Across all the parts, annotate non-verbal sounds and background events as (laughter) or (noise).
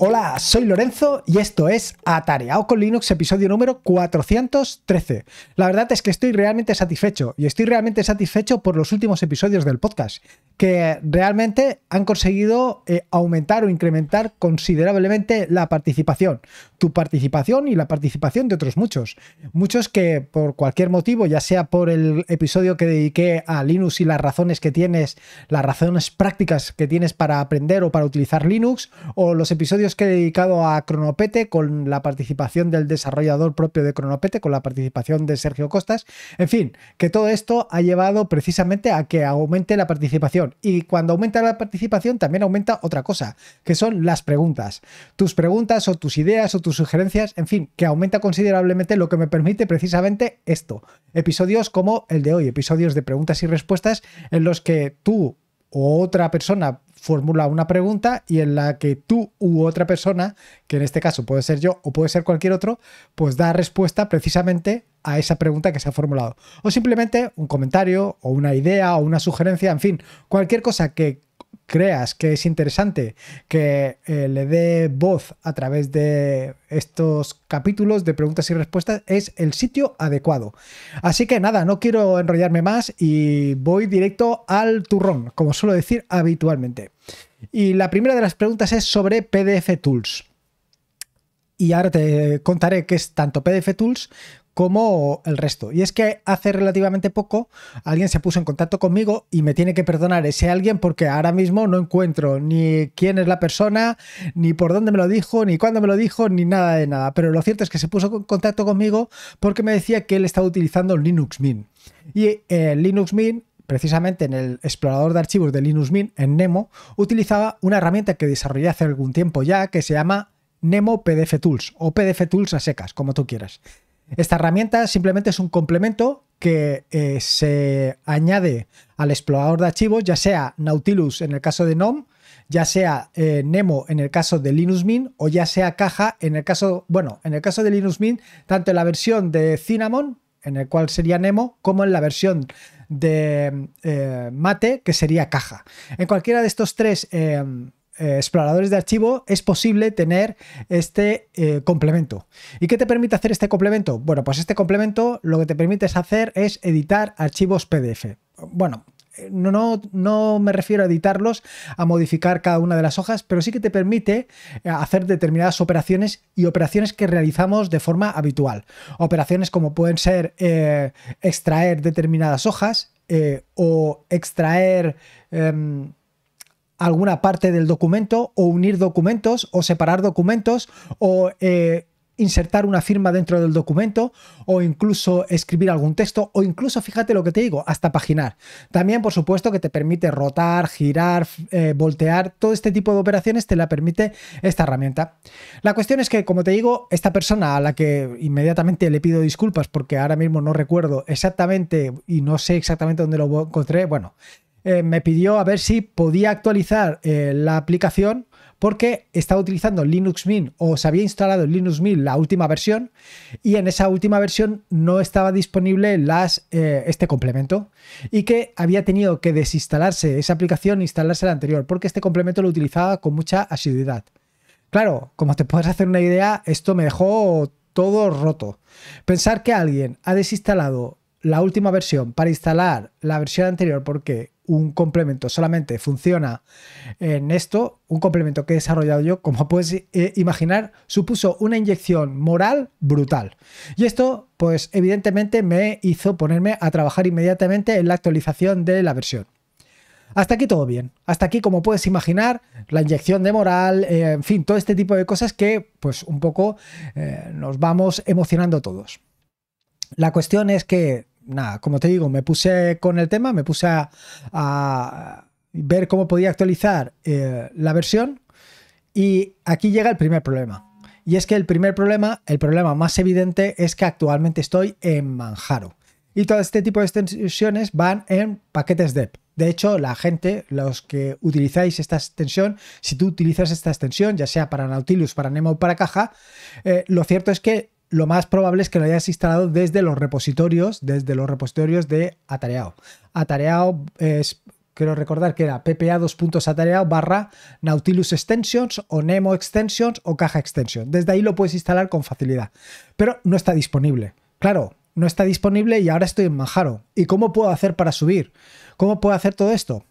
Hola, soy Lorenzo y esto es Atareado con Linux, episodio número 413. La verdad es que estoy realmente satisfecho y estoy realmente satisfecho por los últimos episodios del podcast, que realmente han conseguido eh, aumentar o incrementar considerablemente la participación. Tu participación y la participación de otros muchos. Muchos que por cualquier motivo, ya sea por el episodio que dediqué a Linux y las razones que tienes, las razones prácticas que tienes para aprender o para utilizar Linux, o los episodios que he dedicado a Cronopete con la participación del desarrollador propio de Cronopete, con la participación de Sergio Costas. En fin, que todo esto ha llevado precisamente a que aumente la participación. Y cuando aumenta la participación también aumenta otra cosa, que son las preguntas. Tus preguntas o tus ideas o tus sugerencias, en fin, que aumenta considerablemente lo que me permite precisamente esto. Episodios como el de hoy, episodios de preguntas y respuestas en los que tú o otra persona formula una pregunta y en la que tú u otra persona, que en este caso puede ser yo o puede ser cualquier otro, pues da respuesta precisamente a esa pregunta que se ha formulado. O simplemente un comentario o una idea o una sugerencia, en fin, cualquier cosa que creas que es interesante que eh, le dé voz a través de estos capítulos de preguntas y respuestas es el sitio adecuado. Así que nada, no quiero enrollarme más y voy directo al turrón, como suelo decir habitualmente. Y la primera de las preguntas es sobre PDF Tools. Y ahora te contaré qué es tanto PDF Tools como el resto. Y es que hace relativamente poco alguien se puso en contacto conmigo y me tiene que perdonar ese alguien porque ahora mismo no encuentro ni quién es la persona, ni por dónde me lo dijo, ni cuándo me lo dijo, ni nada de nada. Pero lo cierto es que se puso en contacto conmigo porque me decía que él estaba utilizando Linux Mint. Y eh, Linux Mint precisamente en el explorador de archivos de Linux Mint, en Nemo, utilizaba una herramienta que desarrollé hace algún tiempo ya que se llama Nemo PDF Tools o PDF Tools a secas, como tú quieras. Esta herramienta simplemente es un complemento que eh, se añade al explorador de archivos, ya sea Nautilus en el caso de GNOME, ya sea eh, Nemo en el caso de Linux Mint o ya sea Caja en el caso, bueno, en el caso de Linux Mint, tanto en la versión de Cinnamon, en el cual sería Nemo, como en la versión de eh, Mate, que sería Caja. En cualquiera de estos tres eh, exploradores de archivo es posible tener este eh, complemento. ¿Y qué te permite hacer este complemento? Bueno, pues este complemento lo que te permite hacer es editar archivos PDF. Bueno, eh, no, no, no, me refiero a editarlos, a modificar cada una de las hojas, pero sí que te permite hacer determinadas operaciones y operaciones que realizamos de forma habitual. Operaciones como pueden ser extraer determinadas hojas o extraer... Em, alguna parte del documento o unir documentos o separar documentos o eh, insertar una firma dentro del documento o incluso escribir algún texto o incluso, fíjate lo que te digo, hasta paginar. También, por supuesto, que te permite rotar, girar, eh, voltear, todo este tipo de operaciones te la permite esta herramienta. La cuestión es que, como te digo, esta persona a la que inmediatamente le pido disculpas porque ahora mismo no recuerdo exactamente y no sé exactamente dónde lo encontré, bueno, eh, me pidió a ver si podía actualizar eh, la aplicación porque estaba utilizando Linux Mint o se había instalado Linux Mint la última versión y en esa última versión no estaba disponible eh, este complemento y que había tenido que desinstalarse esa aplicación e instalarse la anterior porque este complemento lo utilizaba con mucha asiduidad. Claro, como te puedes hacer una idea, esto me dejó todo roto. Pensar que alguien ha desinstalado la última versión para instalar la versión anterior porque un complemento solamente funciona en esto, un complemento que he desarrollado yo, como puedes eh, imaginar, supuso una inyección moral brutal. Y esto, pues evidentemente me hizo ponerme a trabajar inmediatamente en la actualización de la versión. Hasta aquí todo bien. Hasta aquí, como puedes imaginar, la inyección de moral, eh, en fin, todo este tipo de cosas que, pues un poco, eh, nos vamos emocionando todos. La cuestión es que nada, como te digo, me puse con el tema, me puse a, ver cómo podía actualizar eh, la versión y aquí llega el primer problema. Y es que el primer problema, el problema más evidente es que actualmente estoy en Manjaro. Y todo este tipo de extensiones van en paquetes DEP. De hecho, la gente, los que utilizáis esta extensión, si tú utilizas esta extensión, ya sea para Nautilus, para Nemo para Caja, eh, lo cierto es que lo más probable es que lo hayas instalado desde los repositorios, desde los repositorios de Atareao. Atareao es, quiero recordar que era ppa 2atareao barra Nautilus Extensions o Nemo Extensions o Caja Extension. Desde ahí lo puedes instalar con facilidad, pero no está disponible. Claro, no está disponible y ahora estoy en Manjaro. ¿Y cómo puedo hacer para subir? ¿Cómo puedo hacer todo esto?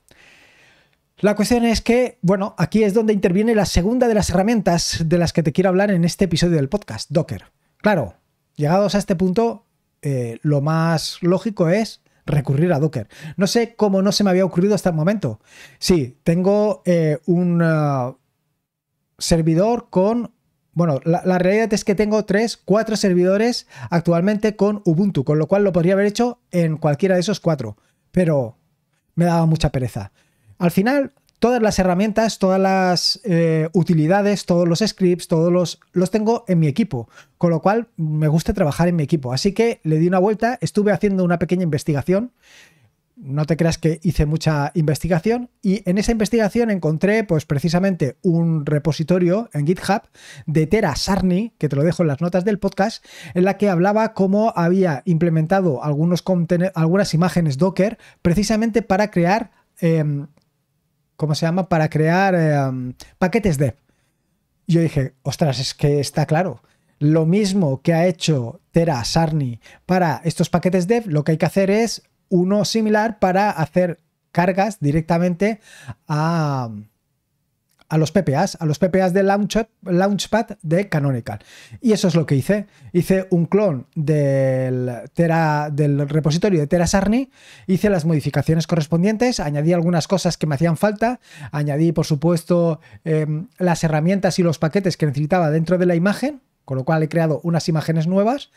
La cuestión es que, bueno, aquí es donde interviene la segunda de las herramientas de las que te quiero hablar en este episodio del podcast, Docker. Claro, llegados a este punto, eh, lo más lógico es recurrir a Docker. No sé cómo no se me había ocurrido hasta el momento. Sí, tengo eh, un ah, servidor con... Bueno, la, realidad es que tengo tres, cuatro servidores actualmente con Ubuntu, con lo cual lo podría haber hecho en cualquiera de esos cuatro, pero me daba mucha pereza. Al final todas las herramientas, todas las eh, utilidades, todos los scripts, todos los, los tengo en mi equipo, con lo cual me gusta trabajar en mi equipo. Así que le di una vuelta, estuve haciendo una pequeña investigación, no te creas que hice mucha investigación y en esa investigación encontré pues precisamente un repositorio en GitHub de Tera Sarni, que te lo dejo en las notas del podcast, en la que hablaba cómo había implementado algunos algunas imágenes Docker precisamente para crear... Em, ¿cómo se llama? Para crear eh, um, paquetes dev. Yo dije, ostras, es que está claro. Lo mismo que ha hecho Tera Sarni para estos paquetes dev, lo que hay que hacer es uno similar para hacer cargas directamente a, um, a los PPAs, a los PPAs de Launchpad, de Canonical. Y eso es lo que hice. Hice un clon del, del repositorio de Terasarni, hice las modificaciones correspondientes, añadí algunas cosas que me hacían falta, añadí, por supuesto, em, las herramientas y los paquetes que necesitaba dentro de la imagen, con lo cual he creado unas imágenes nuevas.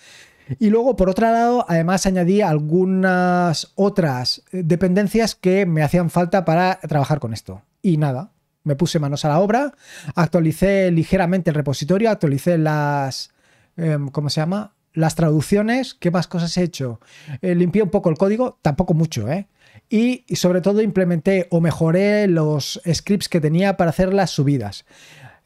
Y luego, por otro lado, además añadí algunas otras eh, dependencias que me hacían falta para trabajar con esto. Y nada, me puse manos a la obra, actualicé ligeramente el repositorio, actualicé las... Em, ¿Cómo se llama? Las traducciones, qué más cosas he hecho. Eh, limpié un poco el código, tampoco mucho, ¿eh? y sobre todo implementé o mejoré los scripts que tenía para hacer las subidas.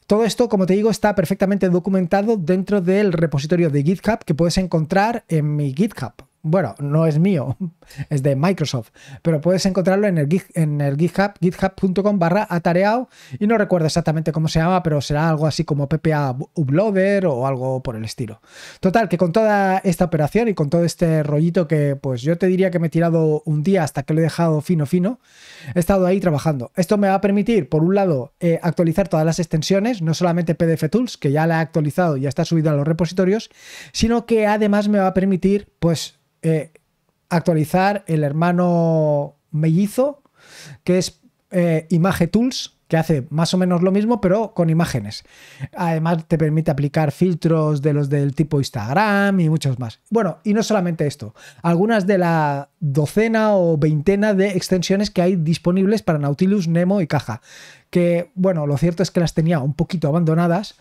Todo esto, como te digo, está perfectamente documentado dentro del repositorio de GitHub que puedes encontrar en mi GitHub. Bueno, no es mío, (laughs) es de Microsoft, pero puedes encontrarlo en el, GitHub, github.com barra atareado y no recuerdo exactamente cómo se llama, pero será algo así como PPA Uploader o algo por el estilo. Total, que con toda esta operación y con todo este rollito que pues yo te diría que me he tirado un día hasta que lo he dejado fino fino, he estado ahí trabajando. Esto me va a permitir, por un lado, eh, actualizar todas las extensiones, no solamente PDF Tools, que ya la he actualizado y ya está subido a los repositorios, sino que además me va a permitir pues eh, actualizar el hermano mellizo, que es eh, Image Tools, que hace más o menos lo mismo, pero con imágenes. Además, te permite aplicar filtros de los del tipo Instagram y muchos más. Bueno, y no solamente esto, algunas de la docena o veintena de extensiones que hay disponibles para Nautilus, Nemo y Caja. Que, bueno, lo cierto es que las tenía un poquito abandonadas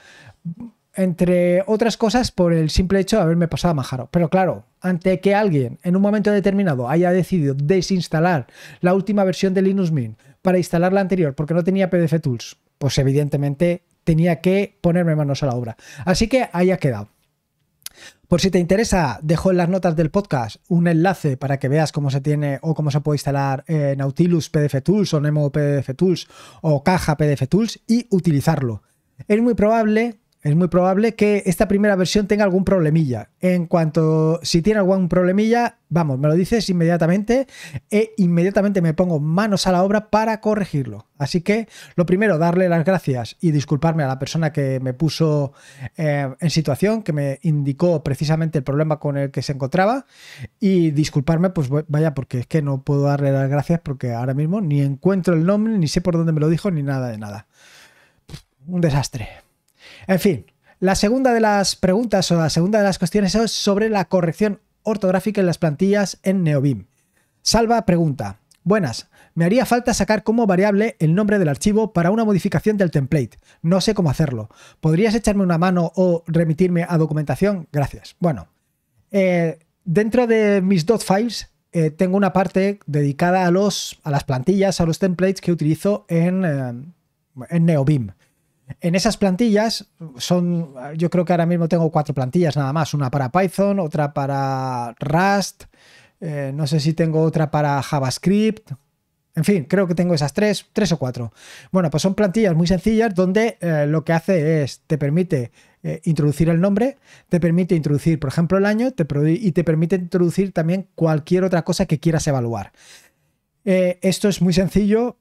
entre otras cosas por el simple hecho de haberme pasado a Majaro. Pero claro, ante que alguien en un momento determinado haya decidido desinstalar la última versión de Linux Mint para instalar la anterior porque no tenía PDF Tools, pues evidentemente tenía que ponerme manos a la obra. Así que ahí quedado. Por si te interesa, dejo en las notas del podcast un enlace para que veas cómo se tiene o cómo se puede instalar Nautilus PDF Tools o Nemo PDF Tools o Caja PDF Tools y utilizarlo. Es muy probable es muy probable que esta primera versión tenga algún problemilla. En cuanto, si tiene algún problemilla, vamos, me lo dices inmediatamente e inmediatamente me pongo manos a la obra para corregirlo. Así que lo primero, darle las gracias y disculparme a la persona que me puso eh, en situación, que me indicó precisamente el problema con el que se encontraba y disculparme, pues vaya, porque es que no puedo darle las gracias porque ahora mismo ni encuentro el nombre, ni sé por dónde me lo dijo, ni nada de nada. Un desastre. En fin, la segunda de las preguntas o la segunda de las cuestiones es sobre la corrección ortográfica en las plantillas en NeoBIM. Salva pregunta. Buenas, me haría falta sacar como variable el nombre del archivo para una modificación del template. No sé cómo hacerlo. ¿Podrías echarme una mano o remitirme a documentación? Gracias. Bueno, eh, dentro de mis dot files eh, tengo una parte dedicada a, los, a las plantillas, a los templates que utilizo en, eh, Neobim. En esas plantillas son, yo creo que ahora mismo tengo cuatro plantillas nada más, una para Python, otra para Rust, eh, no sé si tengo otra para JavaScript, en fin, creo que tengo esas tres, tres o cuatro. Bueno, pues son plantillas muy sencillas donde eh, lo que hace es, te permite eh, introducir el nombre, te permite introducir, por ejemplo, el año te y te permite introducir también cualquier otra cosa que quieras evaluar. esto es muy sencillo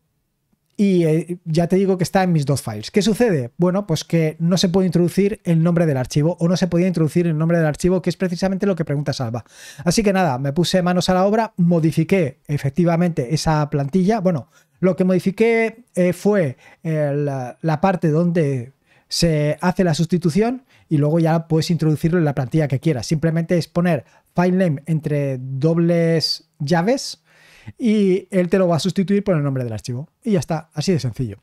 y eh, ya te digo que está en mis dos files. ¿Qué sucede? Bueno, pues que no se puede introducir el nombre del archivo o no se podía introducir el nombre del archivo, que es precisamente lo que pregunta Salva. Así que nada, me puse manos a la obra, modifiqué efectivamente esa plantilla. Bueno, lo que modifiqué eh, fue eh, la, la parte donde se hace la sustitución y luego ya puedes introducirlo en la plantilla que quieras. Simplemente es poner file name entre dobles llaves y él te lo va a sustituir por el nombre del archivo. Y ya está, así de sencillo.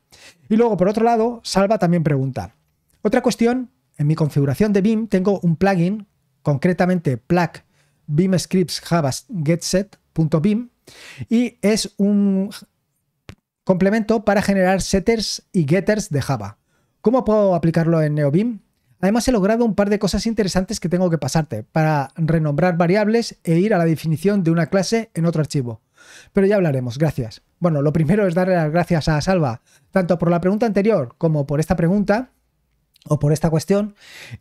Y luego, por otro lado, Salva también pregunta. Otra cuestión, en mi configuración de BIM tengo un plugin, concretamente plug BIM scripts java getset.bim, y es un complemento para generar setters y getters de Java. ¿Cómo puedo aplicarlo en NeoBIM? Además he logrado un par de cosas interesantes que tengo que pasarte para renombrar variables e ir a la definición de una clase en otro archivo. Pero ya hablaremos, gracias. Bueno, lo primero es darle las gracias a Salva, tanto por la pregunta anterior como por esta pregunta o por esta cuestión.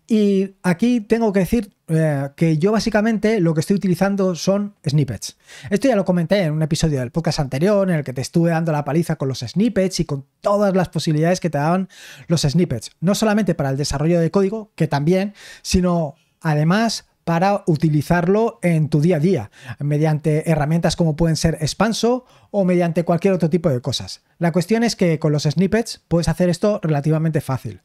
Y aquí tengo que decir eh, que yo básicamente lo que estoy utilizando son snippets. Esto ya lo comenté en un episodio del podcast anterior en el que te estuve dando la paliza con los snippets y con todas las posibilidades que te daban los snippets. No solamente para el desarrollo de código, que también, sino además para utilizarlo en tu día a día, mediante herramientas como pueden ser Expanso o mediante cualquier otro tipo de cosas. La cuestión es que con los snippets puedes hacer esto relativamente fácil.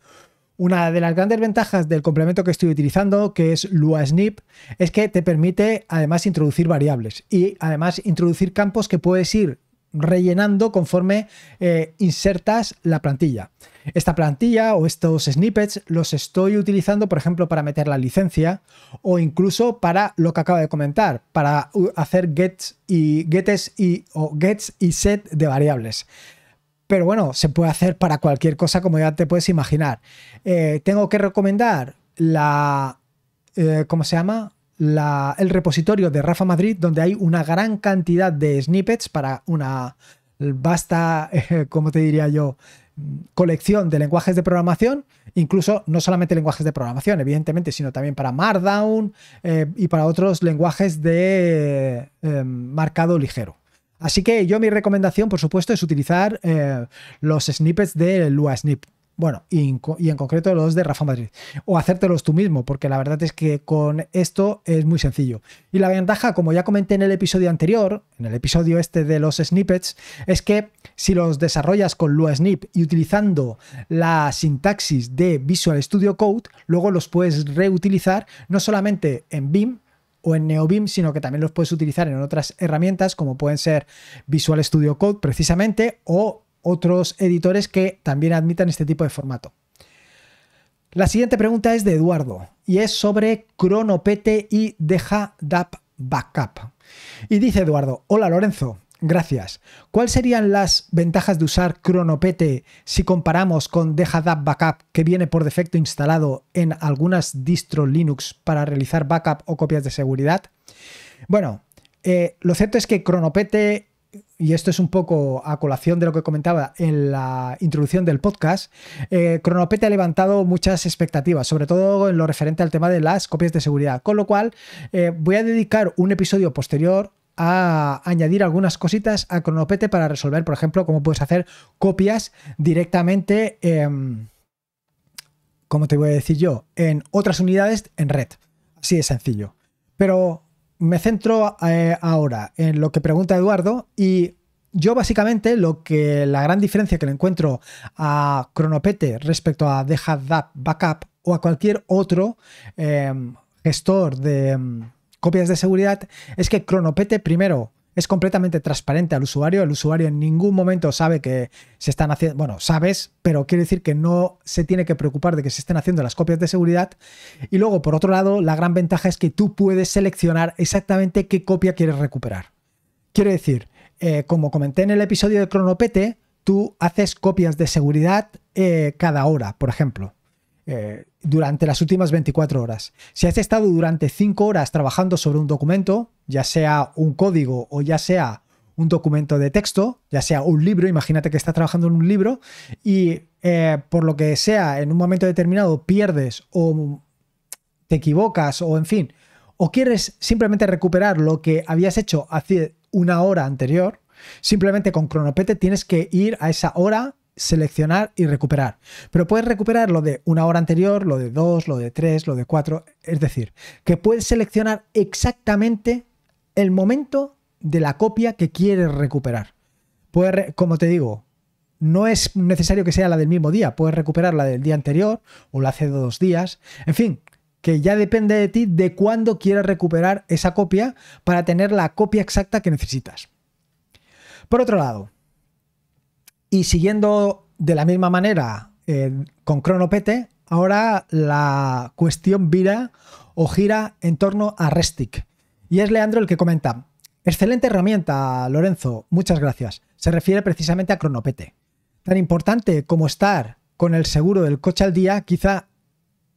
Una de las grandes ventajas del complemento que estoy utilizando, que es lua snip es que te permite además introducir variables y además introducir campos que puedes ir rellenando conforme eh, insertas la plantilla. Esta plantilla o estos snippets los estoy utilizando, por ejemplo, para meter la licencia o incluso para lo que acabo de comentar, para hacer gets y gets y o gets y set de variables. Pero bueno, se puede hacer para cualquier cosa, como ya te puedes imaginar. Eh, tengo que recomendar la. Eh, ¿Cómo se llama? La, el repositorio de Rafa Madrid, donde hay una gran cantidad de snippets para una vasta, (laughs) eh, ¿cómo te diría yo? colección de lenguajes de programación, incluso no solamente lenguajes de programación, evidentemente, sino también para Markdown eh, y para otros lenguajes de eh, marcado ligero. Así que yo mi recomendación, por supuesto, es utilizar eh, los snippets de snip bueno, y, en concreto los de Rafa Madrid. O hacértelos tú mismo, porque la verdad es que con esto es muy sencillo. Y la ventaja, como ya comenté en el episodio anterior, en el episodio este de los snippets, es que si los desarrollas con Lua Snip y utilizando la sintaxis de Visual Studio Code, luego los puedes reutilizar no solamente en BIM, o en neobim sino que también los puedes utilizar en otras herramientas como pueden ser Visual Studio Code precisamente o otros editores que también admitan este tipo de formato. La siguiente pregunta es de Eduardo y es sobre Cronopete y Deja DAP Backup. Y dice Eduardo, hola Lorenzo, gracias. ¿Cuáles serían las ventajas de usar Cronopete si comparamos con Deja Backup que viene por defecto instalado en algunas distros Linux para realizar backup o copias de seguridad? Bueno, eh, lo cierto es que Cronopete y esto es un poco a colación de lo que comentaba en la introducción del podcast, eh, Cronopete ha levantado muchas expectativas, sobre todo en lo referente al tema de las copias de seguridad, con lo cual eh, voy a dedicar un episodio posterior a añadir algunas cositas a Cronopete para resolver, por ejemplo, cómo puedes hacer copias directamente, eh, como te voy a decir yo, en otras unidades en red. Así de sencillo. Pero me centro eh, ahora en lo que pregunta Eduardo y yo básicamente lo que la gran diferencia que le encuentro a Cronopete respecto a Deja That Backup o a cualquier otro eh, gestor de mm, copias de seguridad es que Cronopete primero es completamente transparente al usuario. El usuario en ningún momento sabe que se están haciendo, bueno, sabes, pero quiere decir que no se tiene que preocupar de que se estén haciendo las copias de seguridad. Y luego, por otro lado, la gran ventaja es que tú puedes seleccionar exactamente qué copia quieres recuperar. Quiero decir, eh, como comenté en el episodio de Cronopete, tú haces copias de seguridad eh, cada hora, por ejemplo. Eh, durante las últimas 24 horas. Si has estado durante 5 horas trabajando sobre un documento, ya sea un código o ya sea un documento de texto, ya sea un libro, imagínate que estás trabajando en un libro y eh, por lo que sea, en un momento determinado pierdes o te equivocas o en fin, o quieres simplemente recuperar lo que habías hecho hace una hora anterior, simplemente con Cronopete tienes que ir a esa hora seleccionar y recuperar. Pero puedes recuperar lo de una hora anterior, lo de dos, lo de tres, lo de cuatro. Es decir, que puedes seleccionar exactamente el momento de la copia que quieres recuperar. Puedes, como te digo, no es necesario que sea la del mismo día. Puedes recuperar la del día anterior o la hace dos días. En fin, que ya depende de ti de cuándo quieras recuperar esa copia para tener la copia exacta que necesitas. Por otro lado, y siguiendo de la misma manera eh, con Cronopete, ahora la cuestión vira o gira en torno a Restic. Y es Leandro el que comenta, excelente herramienta, Lorenzo, muchas gracias. Se refiere precisamente a Cronopete. Tan importante como estar con el seguro del coche al día, quizá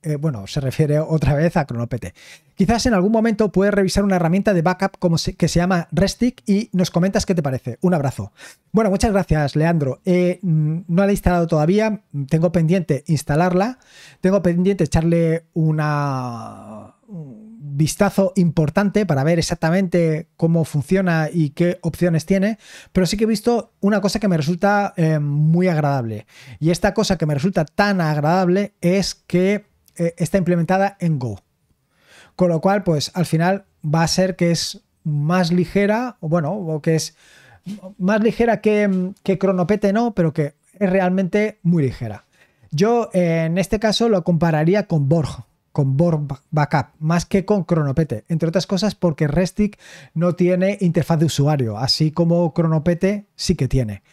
eh, bueno, se refiere otra vez a cronopete Quizás en algún momento puedes revisar una herramienta de backup como que se llama Restic y nos comentas qué te parece. Un abrazo. Bueno, muchas gracias, Leandro. Eh, mm, no la he instalado todavía, tengo pendiente instalarla, tengo pendiente echarle una un vistazo importante para ver exactamente cómo funciona y qué opciones tiene, pero sí que he visto una cosa que me resulta eh, muy agradable. Y esta cosa que me resulta tan agradable es que eh, está implementada en Go. Con lo cual, pues al final va a ser que es más ligera, o bueno, o que es más ligera que, que Cronopete, no, pero que es realmente muy ligera. Yo en este caso lo compararía con Borg, con Borg Backup, más que con Cronopete, entre otras cosas porque Restic no tiene interfaz de usuario, así como Cronopete sí que tiene.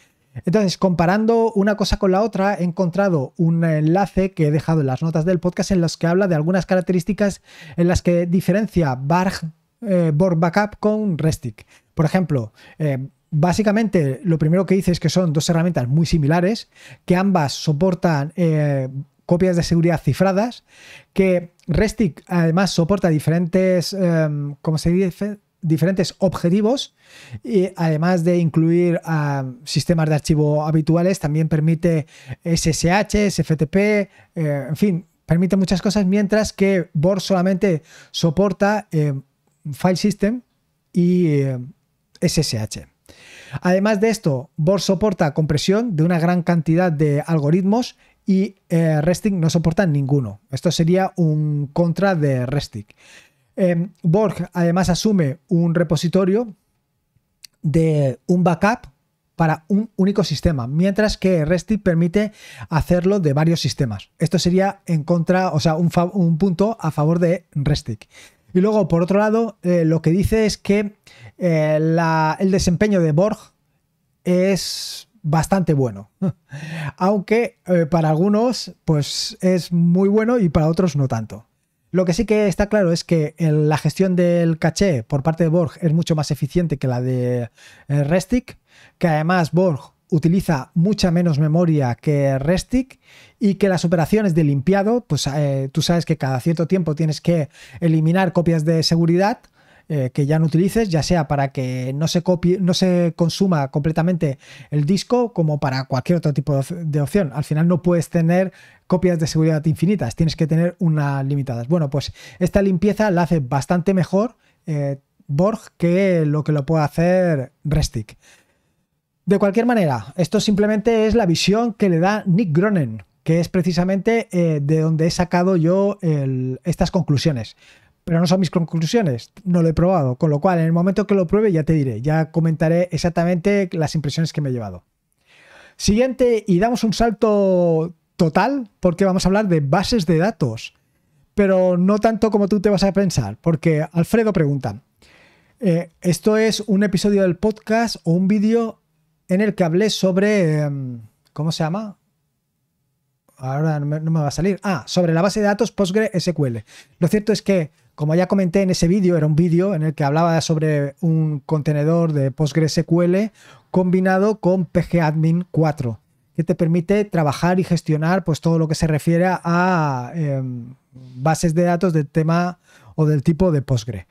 Entonces, comparando una cosa con la otra, he encontrado un enlace que he dejado en las notas del podcast en los que habla de algunas características en las que diferencia eh, Borg Backup con Restic. Por ejemplo, eh, básicamente lo primero que dice es que son dos herramientas muy similares, que ambas soportan eh, copias de seguridad cifradas, que Restic además soporta diferentes, em, ¿cómo se dice? diferentes objetivos y además de incluir ah, sistemas de archivo habituales, también permite SSH, SFTP, eh, en fin, permite muchas cosas, mientras que BOR solamente soporta eh, File System y SSH. Eh, además de esto, BOR soporta compresión de una gran cantidad de algoritmos y Restic no soporta ninguno. Esto sería un contra de Restic. Em, Borg además asume un repositorio de un backup para un único sistema, mientras que RESTIC permite hacerlo de varios sistemas. Esto sería en contra, o sea, un, punto a favor de RESTIC. Y luego, por otro lado, eh, lo que dice es que eh, el desempeño de Borg es bastante bueno. (laughs) Aunque eh, para algunos, pues es muy bueno y para otros no tanto. Lo que sí que está claro es que la gestión del caché por parte de Borg es mucho más eficiente que la de eh, Restic, que además Borg utiliza mucha menos memoria que Restic y que las operaciones de limpiado, pues eh, tú sabes que cada cierto tiempo tienes que eliminar copias de seguridad eh, que ya no utilices, ya sea para que no se copie, no se consuma completamente el disco, como para cualquier otro tipo de opción. Al final no puedes tener copias de seguridad infinitas, tienes que tener unas limitadas. Bueno, pues esta limpieza la hace bastante mejor eh, Borg que lo que lo puede hacer Restic. De cualquier manera, esto simplemente es la visión que le da Nick Gronen, que es precisamente eh, de donde he sacado yo estas conclusiones pero no son mis conclusiones, no lo he probado, con lo cual en el momento que lo pruebe ya te diré, ya comentaré exactamente las impresiones que me he llevado. Siguiente, y damos un salto total porque vamos a hablar de bases de datos, pero no tanto como tú te vas a pensar, porque Alfredo pregunta, eh, esto es un episodio del podcast o un vídeo en el que hablé sobre, em, ¿cómo se llama? Ahora no me va a salir. Ah, sobre la base de datos PostgreSQL. Lo cierto es que como ya comenté en ese vídeo, era un vídeo en el que hablaba sobre un contenedor de PostgreSQL combinado con pgadmin 4, que te permite trabajar y gestionar pues, todo lo que se refiere a em, bases de datos del tema o del tipo de Postgre.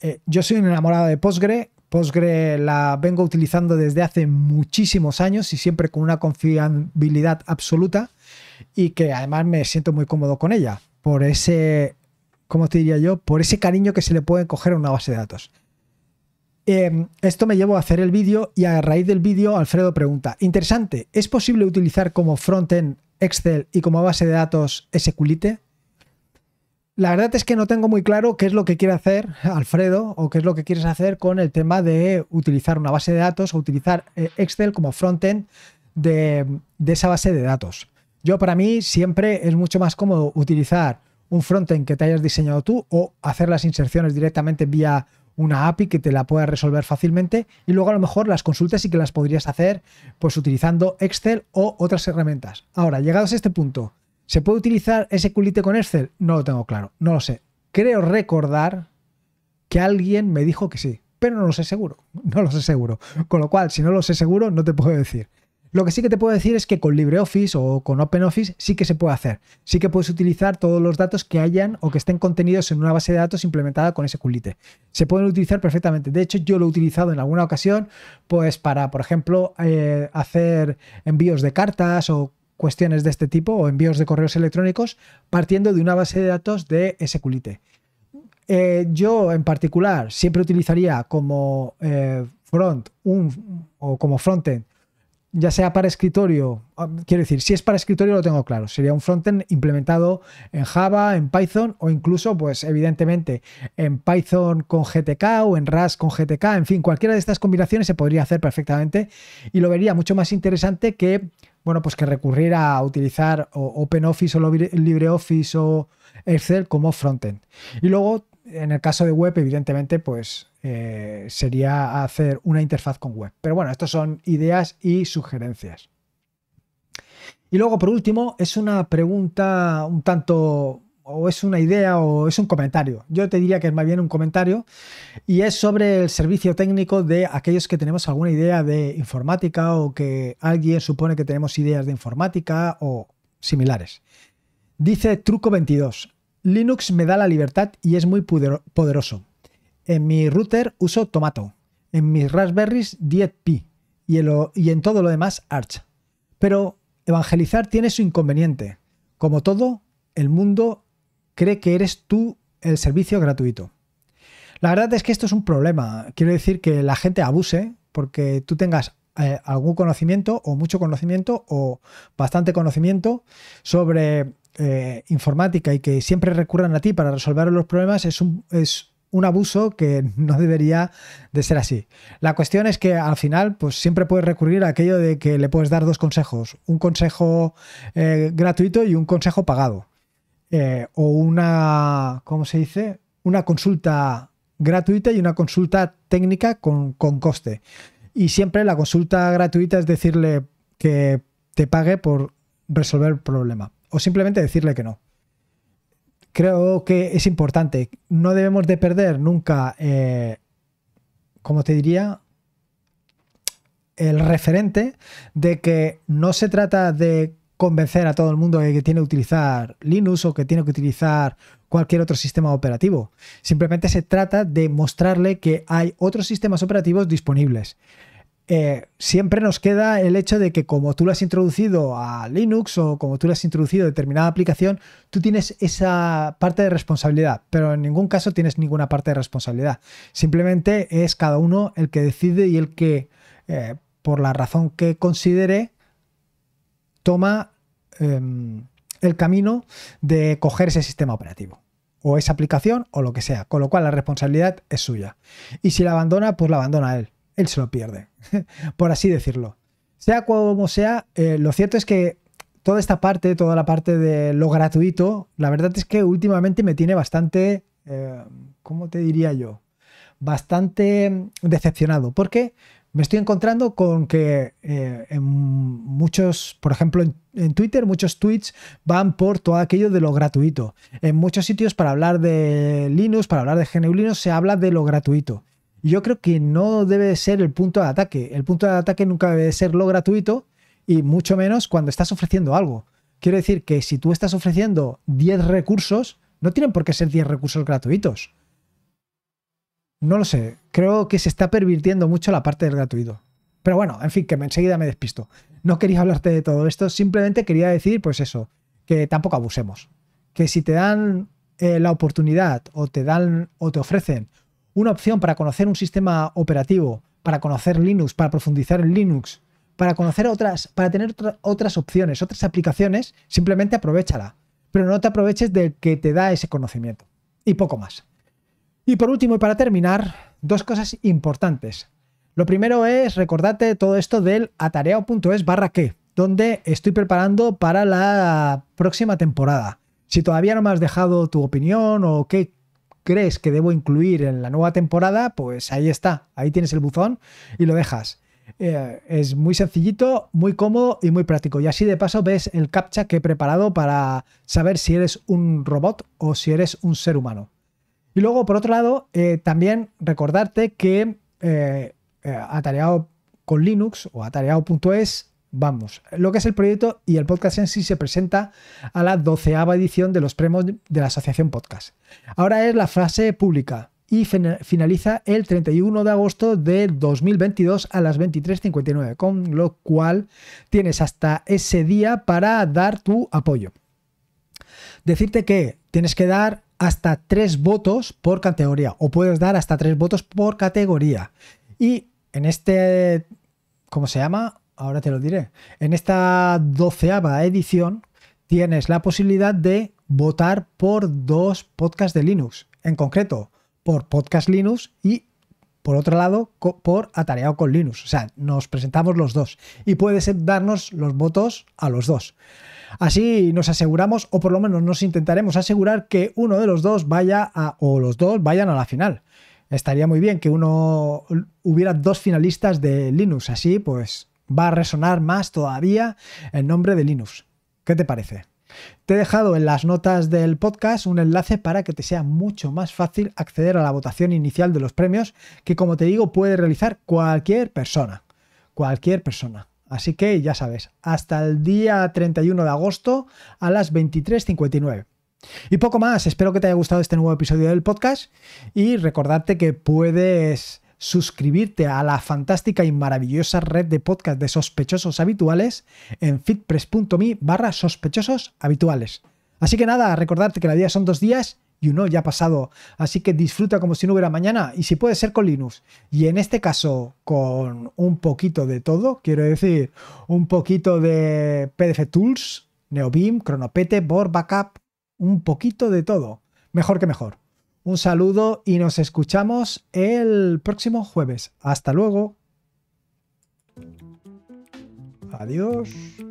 Eh, yo soy un enamorado de Postgre, Postgre la vengo utilizando desde hace muchísimos años y siempre con una confiabilidad absoluta y que además me siento muy cómodo con ella por ese ¿cómo te diría yo? Por ese cariño que se le puede coger a una base de datos. Em, esto me llevó a hacer el vídeo y a raíz del vídeo Alfredo pregunta, interesante, ¿es posible utilizar como frontend Excel y como base de datos SQLite? La verdad es que no tengo muy claro qué es lo que quiere hacer Alfredo o qué es lo que quieres hacer con el tema de utilizar una base de datos o utilizar eh, Excel como frontend de, de esa base de datos. Yo para mí siempre es mucho más cómodo utilizar un frontend que te hayas diseñado tú o hacer las inserciones directamente vía una API que te la pueda resolver fácilmente y luego a lo mejor las consultas y que las podrías hacer pues utilizando Excel o otras herramientas. Ahora, llegados a este punto, ¿se puede utilizar ese culite con Excel? No lo tengo claro, no lo sé. Creo recordar que alguien me dijo que sí, pero no lo sé seguro, (laughs) no lo sé seguro. Con lo cual, si no lo sé seguro, no te puedo decir. Lo que sí que te puedo decir es que con LibreOffice o con OpenOffice sí que se puede hacer. Sí que puedes utilizar todos los datos que hayan o que estén contenidos en una base de datos implementada con ese culite. Se pueden utilizar perfectamente. De hecho, yo lo he utilizado en alguna ocasión, pues para, por ejemplo, eh, hacer envíos de cartas o cuestiones de este tipo o envíos de correos electrónicos partiendo de una base de datos de ese eh, culite. yo en particular siempre utilizaría como eh, front un, o como frontend ya sea para escritorio, ah, quiero decir, si es para escritorio lo tengo claro, sería un frontend implementado en Java, en Python o incluso, pues evidentemente, en Python con GTK o en RAS con GTK, en fin, cualquiera de estas combinaciones se podría hacer perfectamente y lo vería mucho más interesante que, bueno, pues que recurrir a utilizar OpenOffice o LibreOffice o Excel como frontend. Y luego en el caso de web, evidentemente, pues eh, sería hacer una interfaz con web. Pero bueno, estas son ideas y sugerencias. Y luego, por último, es una pregunta un tanto, o es una idea, o es un comentario. Yo te diría que es más bien un comentario, y es sobre el servicio técnico de aquellos que tenemos alguna idea de informática o que alguien supone que tenemos ideas de informática o similares. Dice Truco22, Linux me da la libertad y es muy poderoso. En mi router uso Tomato, en mis Raspberries 10Pi y en, todo lo demás Arch. Pero evangelizar tiene su inconveniente. Como todo, el mundo cree que eres tú el servicio gratuito. La verdad es que esto es un problema. Quiero decir que la gente abuse porque tú tengas eh, algún conocimiento o mucho conocimiento o bastante conocimiento sobre eh, informática y que siempre recurran a ti para resolver los problemas es un, es un abuso que (laughs) no debería de ser así. La cuestión es que al final, pues siempre puedes recurrir a aquello de que le puedes dar dos consejos, un consejo eh, gratuito y un consejo pagado. Eh, o una, ¿cómo se dice? Una consulta gratuita y una consulta técnica con coste. Y siempre la consulta gratuita es decirle que te pague por resolver el problema o simplemente decirle que no. Creo que es importante. No debemos de perder nunca, eh, como te diría, el referente de que no se trata de convencer a todo el mundo de que tiene que utilizar Linux o que tiene que utilizar cualquier otro sistema operativo. Simplemente se trata de mostrarle que hay otros sistemas operativos disponibles. Eh, siempre nos queda el hecho de que como tú lo has introducido a Linux o como tú lo has introducido a determinada aplicación, tú tienes esa parte de responsabilidad, pero en ningún caso tienes ninguna parte de responsabilidad. Simplemente es cada uno el que decide y el que, eh, por la razón que considere, toma em, el camino de coger ese sistema operativo o esa aplicación o lo que sea, con lo cual la responsabilidad es suya. Y si la abandona, pues la abandona él él se lo pierde, (laughs) por así decirlo. Sea como sea, eh, lo cierto es que toda esta parte, toda la parte de lo gratuito, la verdad es que últimamente me tiene bastante, eh, ¿cómo te diría yo? Bastante decepcionado, porque me estoy encontrando con que eh, en muchos, por ejemplo, en, en, Twitter, muchos tweets van por todo aquello de lo gratuito. En muchos sitios, para hablar de Linux, para hablar de GNU Linux, se habla de lo gratuito yo creo que no debe ser el punto de ataque. El punto de ataque nunca debe ser lo gratuito y mucho menos cuando estás ofreciendo algo. Quiero decir que si tú estás ofreciendo 10 recursos, no tienen por qué ser 10 recursos gratuitos. No lo sé, creo que se está pervirtiendo mucho la parte del gratuito. Pero bueno, en fin, que enseguida me despisto. No quería hablarte de todo esto, simplemente quería decir, pues eso, que tampoco abusemos. Que si te dan eh, la oportunidad o te dan o te ofrecen una opción para conocer un sistema operativo, para conocer Linux, para profundizar en Linux, para conocer otras, para tener otras opciones, otras aplicaciones, simplemente aprovechala. Pero no te aproveches del que te da ese conocimiento. Y poco más. Y por último, y para terminar, dos cosas importantes. Lo primero es recordarte todo esto del atareo.es barra que, donde estoy preparando para la próxima temporada. Si todavía no me has dejado tu opinión o qué crees que debo incluir en la nueva temporada, pues ahí está, ahí tienes el buzón y lo dejas. Eh, es muy sencillito, muy cómodo y muy práctico. Y así de paso ves el captcha que he preparado para saber si eres un robot o si eres un ser humano. Y luego, por otro lado, eh, también recordarte que eh, eh, atareado con Linux o atareado.es Vamos, lo que es el proyecto y el podcast en sí se presenta a la doceava edición de los premios de la Asociación Podcast. Ahora es la fase pública y finaliza el 31 de agosto de 2022 a las 23.59, con lo cual tienes hasta ese día para dar tu apoyo. Decirte que tienes que dar hasta tres votos por categoría o puedes dar hasta tres votos por categoría. Y en este, ¿cómo se llama? ahora te lo diré. En esta doceava edición tienes la posibilidad de votar por dos podcasts de Linux. En concreto, por Podcast Linux y por otro lado, por Atareado con Linux. O sea, nos presentamos los dos y puedes eh, darnos los votos a los dos. Así nos aseguramos, o por lo menos nos intentaremos asegurar que uno de los dos vaya a, o los dos vayan a la final. Estaría muy bien que uno hubiera dos finalistas de Linux, así pues va a resonar más todavía el nombre de Linux. ¿Qué te parece? Te he dejado en las notas del podcast un enlace para que te sea mucho más fácil acceder a la votación inicial de los premios que, como te digo, puede realizar cualquier persona. Cualquier persona. Así que ya sabes, hasta el día 31 de agosto a las 23.59. Y poco más, espero que te haya gustado este nuevo episodio del podcast y recordarte que puedes suscribirte a la fantástica y maravillosa red de podcast de sospechosos habituales en fitpress.me barra sospechosos habituales. Así que nada, recordarte que la vida son dos días y uno ya ha pasado, así que disfruta como si no hubiera mañana y si puede ser con Linux y en este caso con un poquito de todo, quiero decir un poquito de PDF Tools, NeoBeam, Cronopete, Board, Backup, un poquito de todo, mejor que mejor. Un saludo y nos escuchamos el próximo jueves. Hasta luego. Adiós.